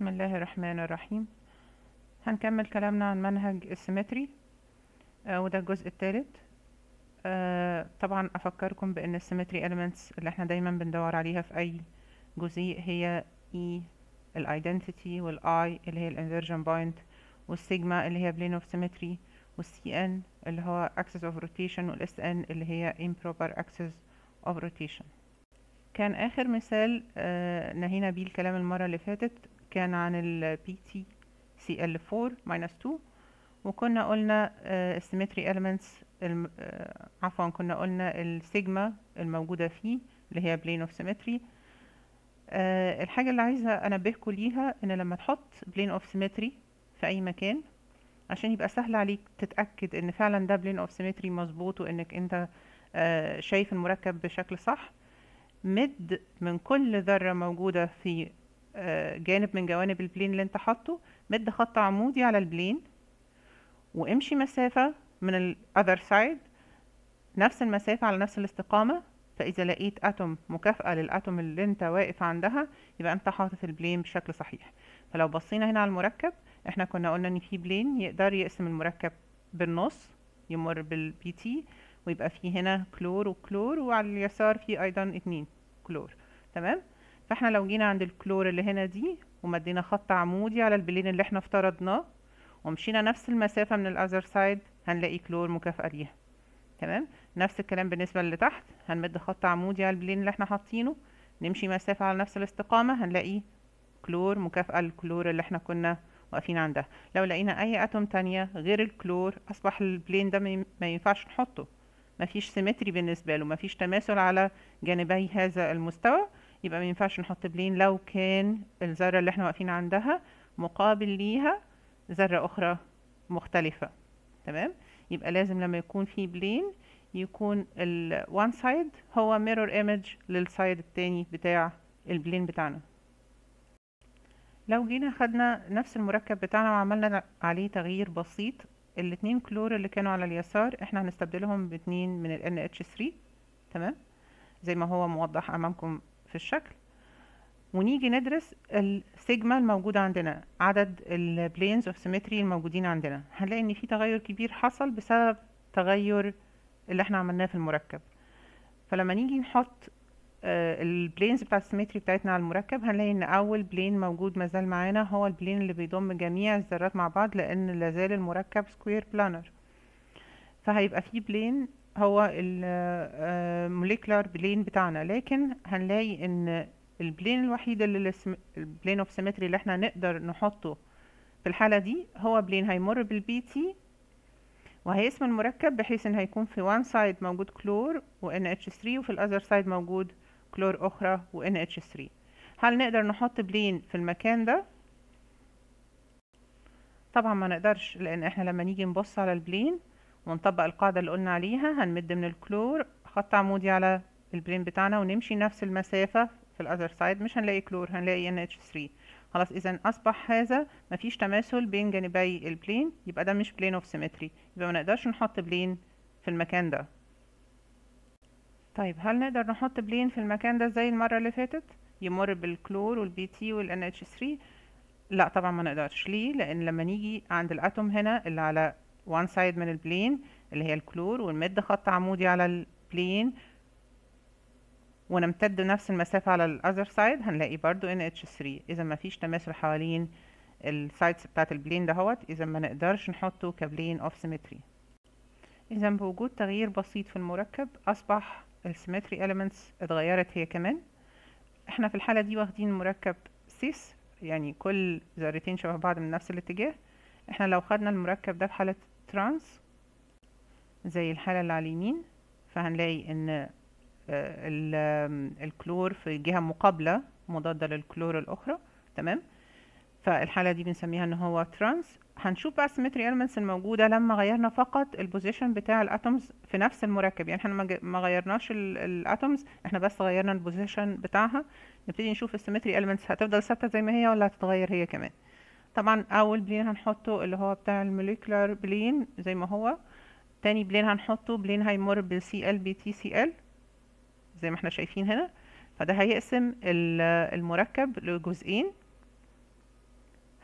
بسم الله الرحمن الرحيم هنكمل كلامنا عن منهج السيمتري آه وده الجزء الثالث آه طبعا افكركم بان السيمتري اليمنتس اللي احنا دايما بندور عليها في اي جزيء هي اي الايدنتيتي والاي اللي هي الانفيرجن بوينت والسيجما اللي هي بلين اوف سيمتري والسي ان اللي هو اكسس اوف روتيشن والاس ان اللي هي improper اكسس اوف روتيشن كان اخر مثال آه نهينا بيه الكلام المره اللي فاتت كان عن ال سي ال 4 ماينس 2 وكنا قلنا آه، السيمتري uh, آه، عفوا كنا قلنا السيجما الموجودة فيه اللي هي بلين اوف سيمتري الحاجة اللي عايزة أنبهكوا ليها إن لما تحط بلين اوف سيمتري في أي مكان عشان يبقى سهل عليك تتأكد إن فعلا ده بلين اوف سيمتري مظبوط وإنك أنت آه، شايف المركب بشكل صح مد من كل ذرة موجودة في جانب من جوانب البلين اللي انت حاطه مد خط عمودي على البلين وامشي مسافة من ال other side نفس المسافة على نفس الاستقامة فإذا لقيت أتوم مكافأة للأتوم اللي انت واقف عندها يبقى انت حاطط البلين بشكل صحيح فلو بصينا هنا على المركب احنا كنا قلنا ان في بلين يقدر يقسم المركب بالنص يمر بالبي تي ويبقى في هنا كلور وكلور وعلى اليسار في ايضا اتنين كلور تمام فاحنا لو جينا عند الكلور اللي هنا دي ومدينا خط عمودي على البلين اللي احنا افترضناه ومشينا نفس المسافة من الأذر سايد هنلاقي كلور مكافأة ليها تمام نفس الكلام بالنسبة اللي تحت هنمد خط عمودي على البلين اللي احنا حاطينه نمشي مسافة على نفس الاستقامة هنلاقي كلور مكافأة للكلور اللي احنا كنا واقفين عندها لو لقينا أي أتوم تانية غير الكلور أصبح البلين ده ما ينفعش نحطه مفيش سيمتري بالنسبة له مفيش تماثل على جانبي هذا المستوى يبقى ما ينفعش نحط بلين لو كان الذرة اللي احنا واقفين عندها مقابل ليها ذرة أخرى مختلفة تمام يبقى لازم لما يكون في بلين يكون ال one side هو mirror image للسايد التاني بتاع البلين بتاعنا لو جينا خدنا نفس المركب بتاعنا وعملنا عليه تغيير بسيط الاتنين كلور اللي كانوا على اليسار احنا هنستبدلهم باتنين من ال NH3 تمام زي ما هو موضح امامكم في الشكل ونيجي ندرس السيجما الموجودة عندنا عدد البلينز اوف سيمتري الموجودين عندنا هنلاقي ان في تغير كبير حصل بسبب تغير اللي احنا عملناه في المركب فلما نيجي نحط آه، البلينز بتاعت السيمتري بتاعتنا على المركب هنلاقي ان اول بلين موجود مازال معانا هو البلين اللي بيضم جميع الذرات مع بعض لان لازال المركب سكوير بلانر فهيبقى في بلين هو الموليكولار آه، بلين بتاعنا لكن هنلاقي ان البلين الوحيد اللي البلين اوف سيمتري اللي احنا نقدر نحطه في الحالة دي هو بلين هيمر بالبي تي وهيسم المركب بحيث ان هيكون في وان سايد موجود كلور و اتش 3 وفي الاذر سايد موجود كلور اخرى و اتش 3 هل نقدر نحط بلين في المكان ده طبعا ما نقدرش لان احنا لما نيجي نبص على البلين ونطبق القاعدة اللي قلنا عليها هنمد من الكلور خط عمودي على البلين بتاعنا ونمشي نفس المسافة في الأذر سايد مش هنلاقي كلور هنلاقي NH3 خلاص إذا أصبح هذا مفيش تماثل بين جانبي البلين يبقى ده مش بلين اوف سيمتري يبقى ما نقدرش نحط بلين في المكان ده طيب هل نقدر نحط بلين في المكان ده زي المرة اللي فاتت يمر بالكلور والبي تي والnh 3 لا طبعا ما نقدرش ليه لان لما نيجي عند الاتوم هنا اللي على وان سايد من البلين اللي هي الكلور ونمد خط عمودي على البلين ونمتد نفس المسافة على الاذر سايد هنلاقي برضو NH3 اذا مفيش تماثل حوالين السايدز بتاعت البلين دهوت اذا ما نقدرش نحطه كبلين اوف سيمتري اذا بوجود تغيير بسيط في المركب اصبح السيمتري اليمنتس اتغيرت هي كمان احنا في الحالة دي واخدين مركب سيس يعني كل ذرتين شبه بعض من نفس الاتجاه احنا لو خدنا المركب ده في حالة ترانس زي الحالة اللي على اليمين فهنلاقي ان آه، الكلور في جهة مقابلة مضادة للكلور الأخرى تمام فالحالة دي بنسميها ان هو ترانس هنشوف بقى السيمتري المنتس الموجودة لما غيرنا فقط البوزيشن بتاع الاتومز في نفس المركب يعني احنا ما غيرناش الاتومز احنا بس غيرنا البوزيشن بتاعها نبتدي نشوف السيمتري المنتس هتفضل ثابتة زي ما هي ولا هتتغير هي كمان طبعا اول بلين هنحطه اللي هو بتاع الموليكولار بلين زي ما هو تاني بلين هنحطه بلين هيمر بالسي ال بي تي سي ال زي ما احنا شايفين هنا فده هيقسم المركب لجزئين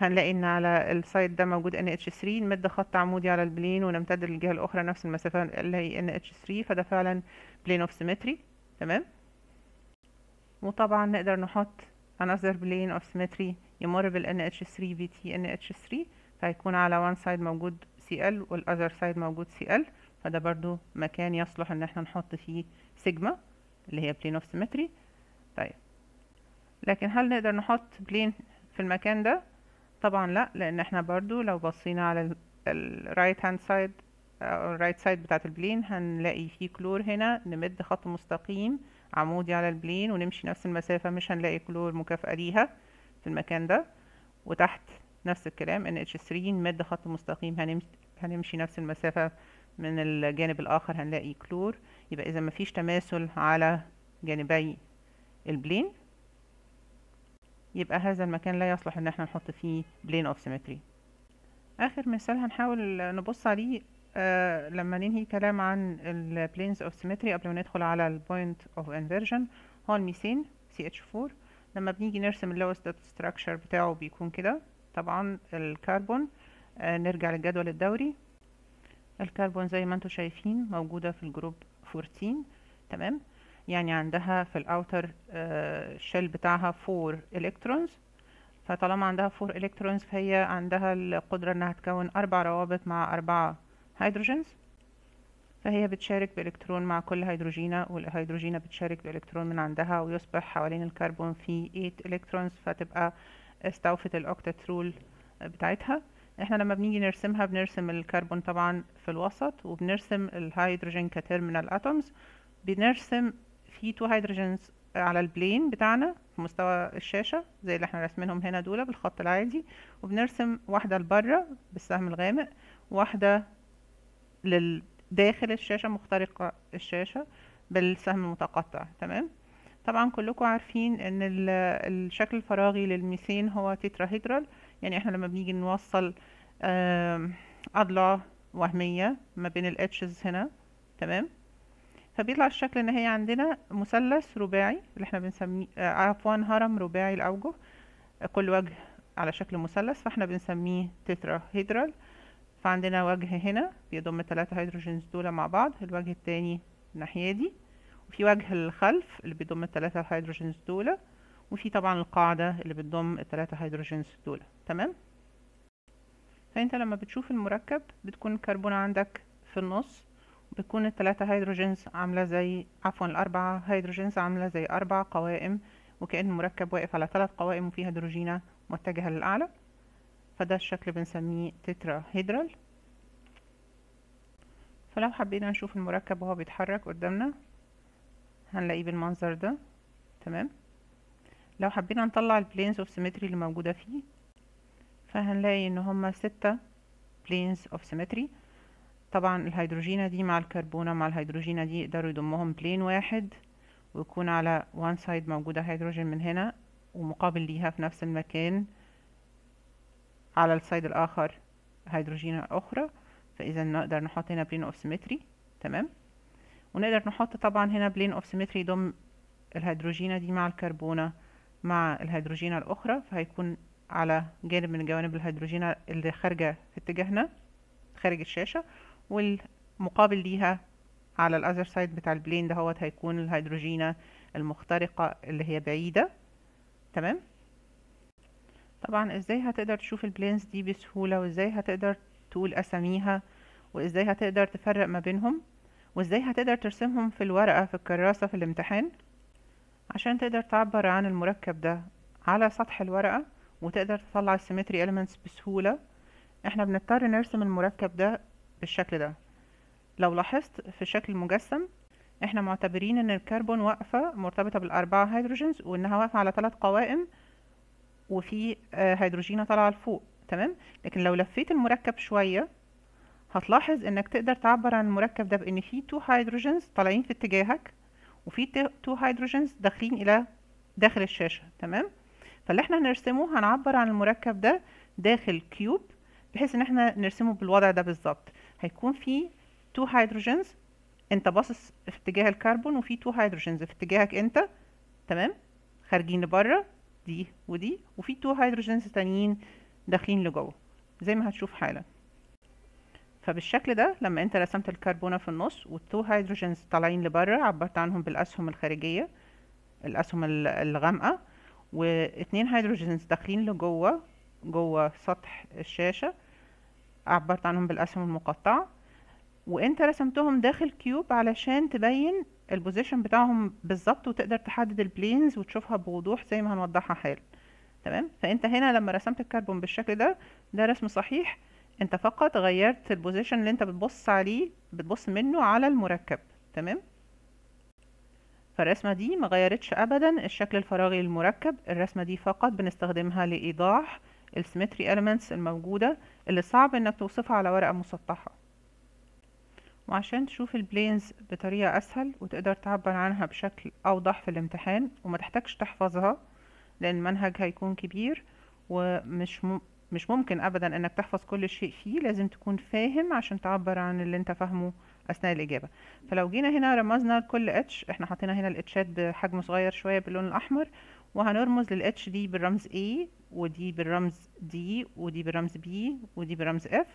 هنلاقي ان على السايد ده موجود ان اتش 3 نمد خط عمودي على البلين ونمتد للجهه الاخرى نفس المسافه اللي هي ان اتش 3 فده فعلا بلين اوف سيمتري تمام وطبعا نقدر نحط another بلين اوف سيمتري يمر بال NH3 VT NH3 فهيكون على one سايد موجود Cl other سايد موجود Cl فده برضو مكان يصلح ان احنا نحط فيه سيجما اللي هي plane of symmetry طيب لكن هل نقدر نحط بلين في المكان ده طبعا لا لان احنا برضو لو بصينا على الرايت هاند سايد او الرايت سايد بتاعه البلين هنلاقي فيه كلور هنا نمد خط مستقيم عمودي على البلين ونمشي نفس المسافه مش هنلاقي كلور مكافاه ليها في المكان ده وتحت نفس الكلام ان اتش 3 مد خط مستقيم هنمشي نفس المسافة من الجانب الآخر هنلاقي كلور يبقى إذا مفيش تماثل على جانبي البلين يبقى هذا المكان لا يصلح ان احنا نحط فيه بلين اوف سيمتري اخر مثال هنحاول نبص عليه آه لما ننهي كلام عن البلينز اوف سيمتري قبل ما ندخل على البوينت اوف انفيرجن هو الميثين سي اتش 4 لما بنيجي نرسم اللي هو ستراكشر بتاعه بيكون كده طبعا الكربون آه نرجع للجدول الدوري الكربون زي ما انتم شايفين موجودة في الجروب 14 تمام يعني عندها في الاوتر آه شيل بتاعها 4 الكترونز فطالما عندها 4 الكترونز فهي عندها القدرة انها تكون اربع روابط مع اربعة هيدروجينز فهي بتشارك بإلكترون مع كل هيدروجينة والهيدروجينة بتشارك بإلكترون من عندها ويصبح حوالين الكربون في 8 إلكترونز فتبقى استوفت الأوكتت رول بتاعتها احنا لما بنيجي نرسمها بنرسم الكربون طبعا في الوسط وبنرسم الهيدروجين كتيرمينال اتومز بنرسم في تو هيدروجينز على البلين بتاعنا في مستوى الشاشة زي اللي احنا راسمينهم هنا دول بالخط العادي وبنرسم واحدة لبره بالسهم الغامق واحدة لل داخل الشاشة مخترقة الشاشة بالسهم المتقطع تمام طبعا كلكم عارفين ان الشكل الفراغي للميثين هو تتراهيدرال يعني احنا لما بنيجي نوصل اضلاع وهمية ما بين الاتشز هنا تمام فبيطلع الشكل ان هي عندنا مثلث رباعي اللي احنا بنسميه آه، عفوا هرم رباعي الاوجه كل وجه على شكل مثلث فاحنا بنسميه تيتراهيدرال فعندنا وجه هنا بيضم ثلاثة هيدروجينز دول مع بعض الوجه التاني الناحية دي وفي وجه الخلف اللي بيضم الثلاثة هيدروجينز دول وفي طبعا القاعدة اللي بتضم الثلاثة هيدروجينز دول تمام فانت لما بتشوف المركب بتكون الكربون عندك في النص بتكون الثلاثة هيدروجينز عاملة زي عفوا الأربعة هيدروجينز عاملة زي أربع قوائم وكأن المركب واقف على ثلاث قوائم وفي هيدروجينة متجهة للأعلى فده الشكل بنسميه تترا هيدرال فلو حبينا نشوف المركب وهو بيتحرك قدامنا هنلاقيه بالمنظر ده تمام لو حبينا نطلع البلينز اوف سيمتري اللي موجوده فيه فهنلاقي ان هما ستة بلينز اوف سيمتري طبعا الهيدروجينة دي مع الكربونة مع الهيدروجينة دي يقدروا يضمهم بلين واحد ويكون على وان سايد موجودة هيدروجين من هنا ومقابل ليها في نفس المكان على السايد الآخر هيدروجين أخرى فإذا نقدر نحط هنا بلين أوف سيمتري تمام ونقدر نحط طبعا هنا بلين أوف سيمتري يضم الهيدروجينة دي مع الكربونة مع الهيدروجينة الأخرى فهيكون على جانب من جوانب الهيدروجينة اللي خارجة في اتجاهنا خارج الشاشة والمقابل ليها على الأذر سايد بتاع البلين دهوت هيكون الهيدروجينة المخترقة اللي هي بعيدة تمام طبعا ازاي هتقدر تشوف البلينز دي بسهولة وازاي هتقدر تقول اساميها وازاي هتقدر تفرق ما بينهم وازاي هتقدر ترسمهم في الورقة في الكراسة في الامتحان عشان تقدر تعبر عن المركب ده على سطح الورقة وتقدر تطلع السيمتري elements بسهولة احنا بنضطر نرسم المركب ده بالشكل ده لو لاحظت في شكل المجسم احنا معتبرين ان الكربون واقفة مرتبطة بالاربعة هيدروجينز وانها واقفة على ثلاث قوائم وفي آه، هيدروجينه طالعه لفوق تمام لكن لو لفيت المركب شويه هتلاحظ انك تقدر تعبر عن المركب ده بان في تو هيدروجينز طالعين في اتجاهك وفي تو هيدروجينز داخلين الى داخل الشاشه تمام فاللي احنا هنرسمه هنعبر عن المركب ده داخل كيوب بحيث ان احنا نرسمه بالوضع ده بالظبط هيكون في تو هيدروجينز انت باصص في اتجاه الكربون وفي تو هيدروجينز في اتجاهك انت تمام خارجين لبره دي ودي وفي تو هيدروجينز تانيين داخلين لجوه زي ما هتشوف حالا فبالشكل ده لما انت رسمت الكربونة في النص والتو هيدروجينز طالعين لبره عبرت عنهم بالاسهم الخارجية الاسهم الغامقة واتنين هيدروجينز داخلين لجوه جوه سطح الشاشة عبرت عنهم بالاسهم المقطعة وانت رسمتهم داخل كيوب علشان تبين البوزيشن بتاعهم بالظبط وتقدر تحدد البلينز وتشوفها بوضوح زي ما هنوضحها حالا تمام فانت هنا لما رسمت الكربون بالشكل ده ده رسم صحيح انت فقط غيرت البوزيشن اللي انت بتبص عليه بتبص منه على المركب تمام فالرسمة دي ما غيرتش ابدا الشكل الفراغي للمركب الرسمة دي فقط بنستخدمها لايضاح السيمتري elements الموجودة اللي صعب انك توصفها على ورقة مسطحة وعشان تشوف البلينز بطريقة أسهل وتقدر تعبر عنها بشكل أوضح في الامتحان وما تحتاجش تحفظها لأن المنهج هيكون كبير ومش م... مش ممكن أبدا أنك تحفظ كل شيء فيه لازم تكون فاهم عشان تعبر عن اللي أنت فاهمه أثناء الإجابة فلو جينا هنا رمزنا لكل اتش احنا حطينا هنا الاتشات بحجم صغير شوية باللون الأحمر وهنرمز للاتش دي بالرمز A ودي بالرمز D ودي بالرمز B ودي بالرمز F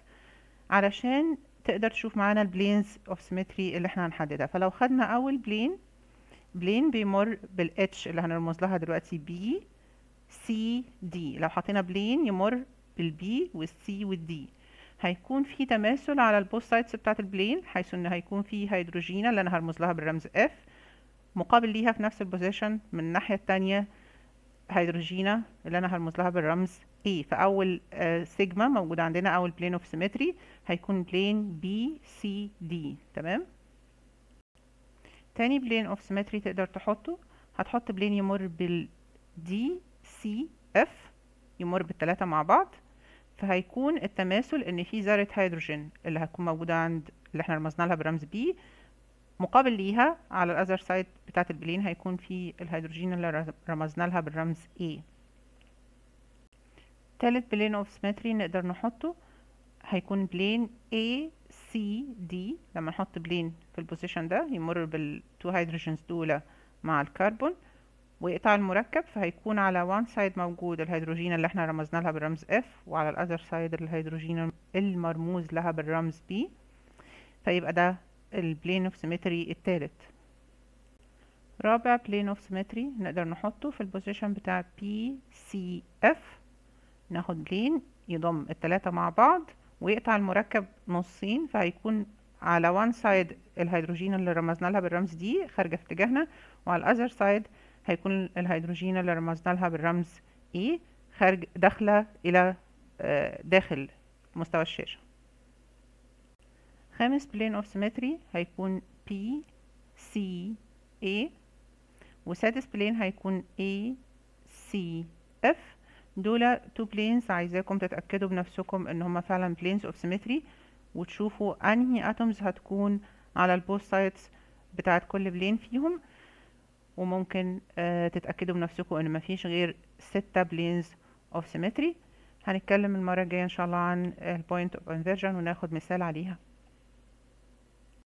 علشان تقدر تشوف معانا البلينز اوف سيمتري اللي احنا هنحددها فلو خدنا اول بلين بلين بيمر بالاتش اللي هنرمز لها دلوقتي بي سي دي لو حطينا بلين يمر بالبي والسي والدي هيكون في تماثل على البوست سايدز بتاعت البلين حيث ان هيكون في هيدروجينة اللي انا هرمز لها بالرمز اف مقابل ليها في نفس البوزيشن من الناحية التانية هيدروجينة اللي انا هرمز لها بالرمز اي e, في اول سيجما آه، موجود عندنا اول بلين اوف سيمتري هيكون بلين بي سي دي تمام تاني بلين اوف سيمتري تقدر تحطه هتحط بلين يمر بالدي سي اف يمر بالثلاثه مع بعض فهيكون التماثل ان في ذره هيدروجين اللي هتكون موجوده عند اللي احنا رمزنا لها برمز بي مقابل ليها على الاذر سايد بتاعه البلين هيكون في الهيدروجين اللي رمزنا لها بالرمز A تالت بلين اوف سيمتري نقدر نحطه هيكون بلين A C D لما نحط بلين في البوزيشن ده يمر بالتو هيدروجينز دول مع الكربون ويقطع المركب فهيكون على وان سايد موجود الهيدروجين اللي احنا رمزنا لها بالرمز F وعلى الاذر سايد الهيدروجين المرموز لها بالرمز B فيبقى ده البلين اوف سيمتري التالت رابع بلين اوف سيمتري نقدر نحطه في البوزيشن بتاع P C F ناخد لين يضم التلاتة مع بعض ويقطع المركب نصين فهيكون على وان سايد الهيدروجين اللي رمزنا لها بالرمز دي خارجة في اتجاهنا وعلى الاذر سايد هيكون الهيدروجين اللي رمزنا لها بالرمز اي e خارج داخلة إلى آه، داخل مستوى الشاشة خامس بلين اوف سيمتري هيكون بي سي اي وسادس بلين هيكون اي سي اف دول تو بلينز عايزاكم تتاكدوا بنفسكم ان هما فعلا بلينز اوف سيمتري وتشوفوا انهي اتومز هتكون على البوث سايدز بتاعه كل بلين فيهم وممكن آه تتاكدوا بنفسكم ان مفيش غير ستة بلينز اوف سيمتري هنتكلم المره الجايه ان شاء الله عن البوينت اوف انفيرجن وناخد مثال عليها